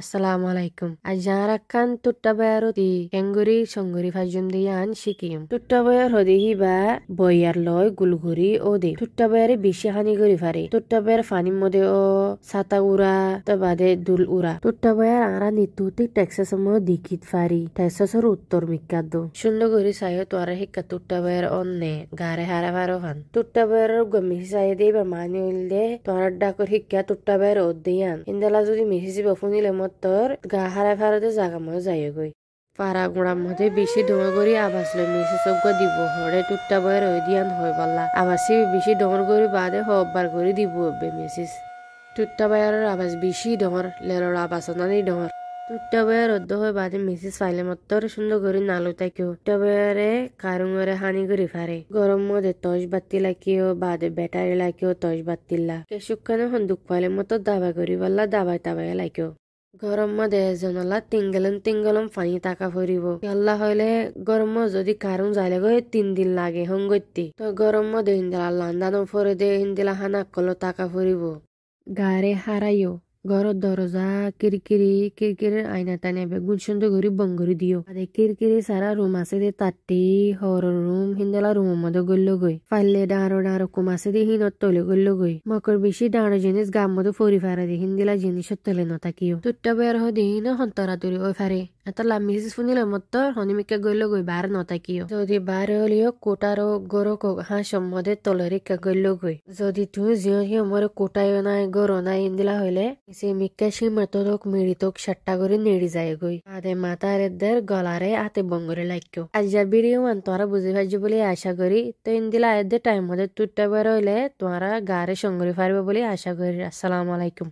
আসসালামু আলাইকুম আজ জানারা কান টুট্টা বয়ার হতি টেঙ্গুরি সঙ্গুরি ফাজুম দিয়ে আন শিকিম টুট্টা বয়ার হদি হিবা বইয়ার লয় গুলগুরি ও দে টুট্টা বয়ারে বেশি হানি করি ফারে টুট্টা বয়ার ফানির মধ্যে ও ছাতা উড়া তো বাদে দুল উড়া টুট্টা বয়ার আরা নিতুতি টেক্সাস সময় দেখিত ফারি টেক্সাসর উত্তর মিকাদ সুন্দর করে সাইও তোয়ারে হিকা টুট্টা বয়ার অন্যে গারে হারা ভারো ফান টুট্টা বয়ার গমি সাই দেবা মানি হইল দে তোয়ার ডাকর হিকা টুট্টা বয়ার ওদ দিয়ান ইন্দালা যদি মিশিসি বফুনিলে তোর গা হারায় ফারাতে জাগা ময় যাই গই পাড়া গুড়ার মধ্যে বেশি ডোঙর করি আবাস লই মিসে চৌকা দিব হরে টুট্টা বয় রই দিয়ান হয়ে পাল্লা আবার সে বেশি ডোঙর করি বাদে হবার করে দিব বে মেসিস টুট্টা বয়ারের আবাস বেশি ডোঙর লেলর আবাস অনানি ডোঙর টুট্টা বয়া রদ্দ হয়ে বাদে মিসেস ফাইলে মত্তর সুন্দর করে নালো তাকে টুট্টা বয়ারে কারুঙরে হানি করে ফারে গরম মধ্যে তস বাতি লাগিও বাদে ব্যাটারি লাগিও তস বাতিল্লা কেসুখানে হন্দুক ফাইলে মতো দাবা করি বললা দাবায় তাবায় লাগিও গরম দেহজনলা তিঙ্গলম তিঙ্গলম পানি টাকা ফুরিব ইয়াল্লা হইলে গরম যদি কারণ যাইলে গই তিন দিন লাগে হঙ্গতি তো গরম দেহিন্দিলা লান্দানো ফরে দেহিন্দিলা হানা কলো টাকা ফুরিব গারে হারাইও ঘরের দরজা কিরকিরি কিরকিরের আয়না টানে এবার গুলসন্দ ঘুরি বং ঘুরি দিও আরে কিরকিরি সারা রুম আছে দে তাটি হর রুম হিন্দলা রুম মধ্যে গল্ল গই ফাইলে ডাঁড়ো ডাঁড়ো কুম আছে দে হিনত তলে গল্ল গই মকর বেশি ডাঁড়ো জিনিস গাম মতো ফরি ফারা দে হিন্দিলা জিনিসের তলে নতাকিও তুট্টা বের হ দিহি না হন্তরা তুরি ওই ফারে এটা লাভ মিসেস শুনিলে মতো হনিমিকা গইল গই বার নতাকিও যদি বার হলিও কোটারো গরক হা সম্মদে তলরিকা গইল গই যদি তুই জিও মরে কোটায় নাই গর নাই ইন্দিলা হইলে সে সিমিককে সীমাতলোক মৃতক সাতটা করে নেড়ি যায় গই আদে মাতার এদের গলারে হাতে বঙ্গরে লাইক্য আজ্জা বিড়িও মান তোরা বুঝে পাইছো বলে আশা করি তো ইন্দিলা এদের টাইম মধ্যে তুটটা রইলে হইলে তোমরা গাড়ি সংগ্রহ পারবে বলে আশা করি আসসালামু আলাইকুম